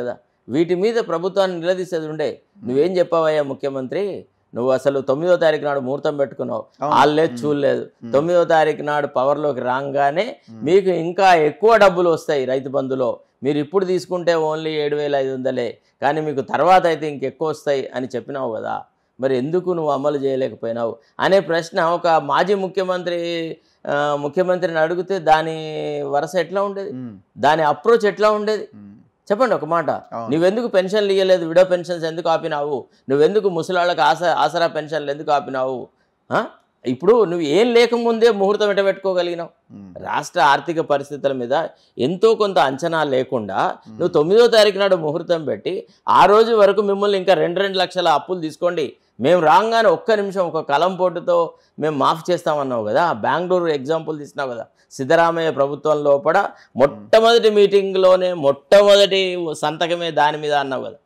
కదా వీటి మీద ప్రభుత్వాన్ని నిలదీసేది ఉండే నువ్వేం చెప్పావయ్యా ముఖ్యమంత్రి నువ్వు అసలు తొమ్మిదో తారీఖు నాడు ముహూర్తం పెట్టుకున్నావు వాళ్ళే చూడలేదు తొమ్మిదో తారీఖు నాడు పవర్లోకి రాగానే మీకు ఇంకా ఎక్కువ డబ్బులు వస్తాయి రైతు బంధులో మీరు ఇప్పుడు తీసుకుంటే ఓన్లీ ఏడు వేల ఐదు వందలే కానీ మీకు తర్వాత అయితే ఇంకెక్కువ వస్తాయి అని చెప్పినావు కదా మరి ఎందుకు నువ్వు అమలు చేయలేకపోయినావు అనే ప్రశ్న ఒక మాజీ ముఖ్యమంత్రి ముఖ్యమంత్రిని అడిగితే దాని వరస ఎట్లా ఉండేది దాని అప్రోచ్ ఎట్లా ఉండేది చెప్పండి ఒక మాట నువ్వెందుకు పెన్షన్లు ఇవ్వలేదు విడో పెన్షన్స్ ఎందుకు ఆపినావు నువ్వెందుకు ముసలాళ్ళకి ఆస ఆసరా పెన్షన్లు ఎందుకు ఆపినావు ఇప్పుడు నువ్వు ఏం లేకముందే ముహూర్తం పెట్టుకోగలిగినావు రాష్ట్ర ఆర్థిక పరిస్థితుల మీద ఎంతో కొంత అంచనా లేకుండా నువ్వు తొమ్మిదో తారీఖు నాడు ముహూర్తం పెట్టి ఆ రోజు వరకు మిమ్మల్ని ఇంకా రెండు రెండు లక్షల అప్పులు తీసుకోండి మేము రాగానే ఒక్క నిమిషం ఒక కలం పోటుతో మేము మాఫ్ చేస్తామన్నావు కదా బెంగళూరు ఎగ్జాంపుల్ తీసినావు కదా సిద్ధరామయ్య ప్రభుత్వం లోపల మొట్టమొదటి మీటింగ్లోనే మొట్టమొదటి సంతకమే దాని మీద అన్నావు కదా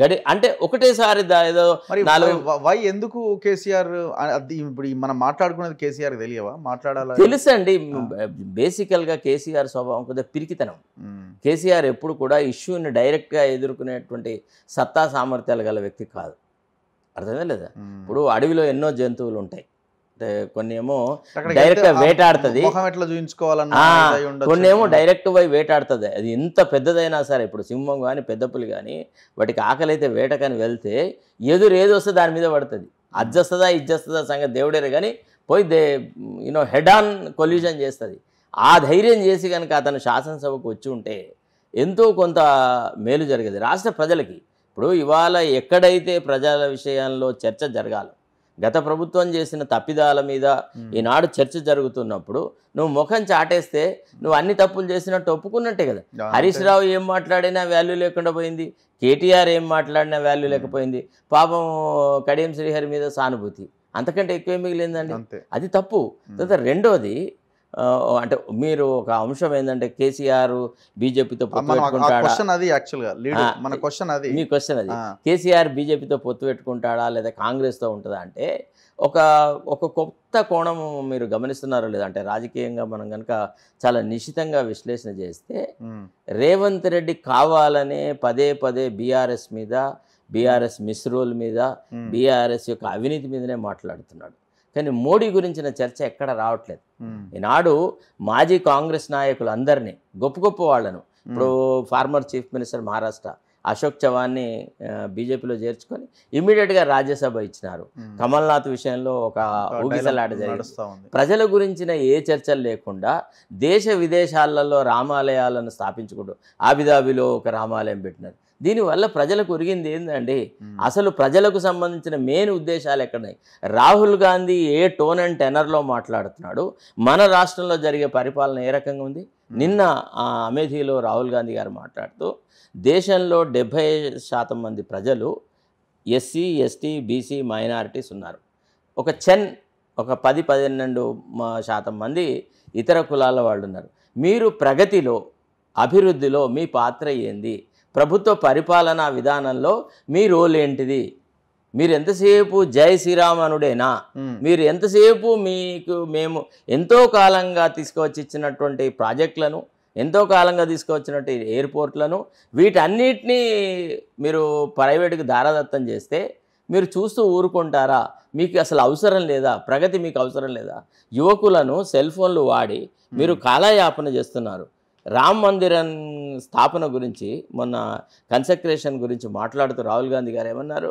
గడి అంటే ఒకటేసారి ఏదో వై ఎందుకు కేసీఆర్ ఇప్పుడు మనం మాట్లాడుకున్నది కేసీఆర్ తెలియవా మాట్లాడాలి తెలుసండి బేసికల్గా కేసీఆర్ స్వభావం కొద్దిగా పిరికితనం కేసీఆర్ ఎప్పుడు కూడా ఇష్యూని డైరెక్ట్గా ఎదుర్కొనేటువంటి సత్తా సామర్థ్యాలు గల వ్యక్తి కాదు అర్థమే లేదా ఇప్పుడు అడవిలో ఎన్నో జంతువులు ఉంటాయి అంటే కొన్ని ఏమో డైరెక్ట్ గా వేటాడుతుంది కొన్ని ఏమో డైరెక్ట్ పోయి వేటాడుతుంది అది ఎంత పెద్దదైనా సరే ఇప్పుడు సింహం కానీ పులి కానీ వాటికి ఆకలి అయితే వేట కానీ వెళ్తే ఎదురు ఏది వస్తే దాని మీద పడుతుంది అజ్జస్తుందా ఇజ్జస్తుందా సంగతి దేవుడేరు కానీ పోయి దే యూనో హెడ్ ఆన్ కొల్యూషన్ చేస్తుంది ఆ ధైర్యం చేసి కనుక అతను శాసనసభకు వచ్చి ఉంటే ఎంతో కొంత మేలు జరిగేది రాష్ట్ర ప్రజలకి ఇప్పుడు ఇవాళ ఎక్కడైతే ప్రజల విషయంలో చర్చ జరగాలి గత ప్రభుత్వం చేసిన తప్పిదాల మీద ఈనాడు చర్చ జరుగుతున్నప్పుడు నువ్వు ముఖం చాటేస్తే నువ్వు అన్ని తప్పులు చేసినట్టు ఒప్పుకున్నట్టే కదా హరీష్ రావు ఏం మాట్లాడినా వాల్యూ లేకుండా పోయింది కేటీఆర్ ఏం మాట్లాడినా వాల్యూ లేకపోయింది పాపం కడియం శ్రీహరి మీద సానుభూతి అంతకంటే ఎక్కువ మిగిలిందండి అది తప్పు తర్వాత రెండోది అంటే మీరు ఒక అంశం ఏంటంటే కేసీఆర్ బీజేపీతో అది మీ క్వశ్చన్ అది కేసీఆర్ బీజేపీతో పొత్తు పెట్టుకుంటాడా లేదా కాంగ్రెస్తో ఉంటుందా అంటే ఒక ఒక కొత్త కోణం మీరు గమనిస్తున్నారో అంటే రాజకీయంగా మనం కనుక చాలా నిశ్చితంగా విశ్లేషణ చేస్తే రేవంత్ రెడ్డి కావాలనే పదే పదే బీఆర్ఎస్ మీద బీఆర్ఎస్ మిస్రోల్ మీద బీఆర్ఎస్ యొక్క అవినీతి మీదనే మాట్లాడుతున్నాడు కానీ మోడీ గురించిన చర్చ ఎక్కడ రావట్లేదు ఈనాడు మాజీ కాంగ్రెస్ నాయకులు అందరినీ గొప్ప గొప్ప వాళ్ళను ఇప్పుడు former chief minister Maharashtra Ashok చవాన్ని బీజేపీలో చేర్చుకొని ఇమీడియట్గా రాజ్యసభ ఇచ్చినారు కమల్నాథ్ విషయంలో ఒక ఊగిసలాట జరిగింది ప్రజల గురించిన ఏ చర్చలు లేకుండా దేశ విదేశాలలో రామాలయాలను స్థాపించుకుంటూ ఆబిదాబిలో ఒక రామాలయం పెట్టినారు దీనివల్ల ప్రజలకు ఒరిగింది ఏంటండి అసలు ప్రజలకు సంబంధించిన మెయిన్ ఉద్దేశాలు ఎక్కడున్నాయి రాహుల్ గాంధీ ఏ టోన్ అండ్ టెనర్లో మాట్లాడుతున్నాడు మన రాష్ట్రంలో జరిగే పరిపాలన ఏ రకంగా ఉంది నిన్న ఆ అమేథీలో రాహుల్ గాంధీ గారు మాట్లాడుతూ దేశంలో డెబ్భై శాతం మంది ప్రజలు ఎస్సీ ఎస్టీ బీసీ మైనారిటీస్ ఉన్నారు ఒక చెన్ ఒక పది పన్నెండు శాతం మంది ఇతర కులాల వాళ్ళు ఉన్నారు మీరు ప్రగతిలో అభివృద్ధిలో మీ పాత్ర ఏంది ప్రభుత్వ పరిపాలనా విధానంలో మీ రోల్ ఏంటిది మీరు ఎంతసేపు జై శ్రీరామనుడేనా మీరు ఎంతసేపు మీకు మేము ఎంతో కాలంగా తీసుకువచ్చి ఇచ్చినటువంటి ప్రాజెక్టులను ఎంతో కాలంగా తీసుకువచ్చినట్టు ఎయిర్పోర్ట్లను వీటన్నిటినీ మీరు ప్రైవేటుకి దారాదత్తం చేస్తే మీరు చూస్తూ ఊరుకుంటారా మీకు అసలు అవసరం లేదా ప్రగతి మీకు అవసరం లేదా యువకులను సెల్ ఫోన్లు వాడి మీరు కాలయాపన చేస్తున్నారు రామ్ మందిరం స్థాపన గురించి మొన్న కన్సక్రేషన్ గురించి మాట్లాడుతూ రాహుల్ గాంధీ గారు ఏమన్నారు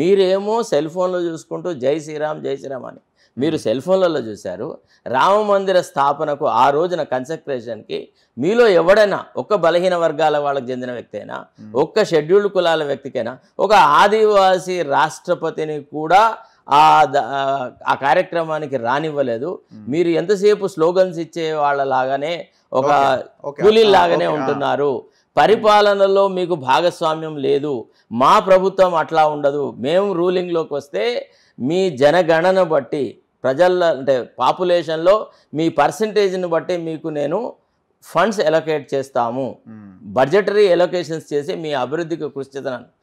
మీరేమో సెల్ ఫోన్లో చూసుకుంటూ జై శ్రీరామ్ జై శ్రీరామ్ అని మీరు సెల్ ఫోన్లలో చూశారు రామ మందిర స్థాపనకు ఆ రోజున కన్సక్రేషన్కి మీలో ఎవడైనా ఒక్క బలహీన వర్గాల వాళ్ళకి చెందిన వ్యక్తి అయినా ఒక్క షెడ్యూల్డ్ కులాల వ్యక్తికైనా ఒక ఆదివాసీ రాష్ట్రపతిని కూడా ఆ ఆ కార్యక్రమానికి రానివ్వలేదు మీరు ఎంతసేపు స్లోగన్స్ ఇచ్చే వాళ్ళలాగానే ఒక కూలీ లాగానే ఉంటున్నారు పరిపాలనలో మీకు భాగస్వామ్యం లేదు మా ప్రభుత్వం అట్లా ఉండదు మేము రూలింగ్లోకి వస్తే మీ జనగణన బట్టి ప్రజల అంటే పాపులేషన్లో మీ పర్సంటేజ్ని బట్టి మీకు నేను ఫండ్స్ ఎలొకేట్ చేస్తాము బడ్జెటరీ ఎలొకేషన్స్ చేసి మీ అభివృద్ధికి కృషి చేద్దాను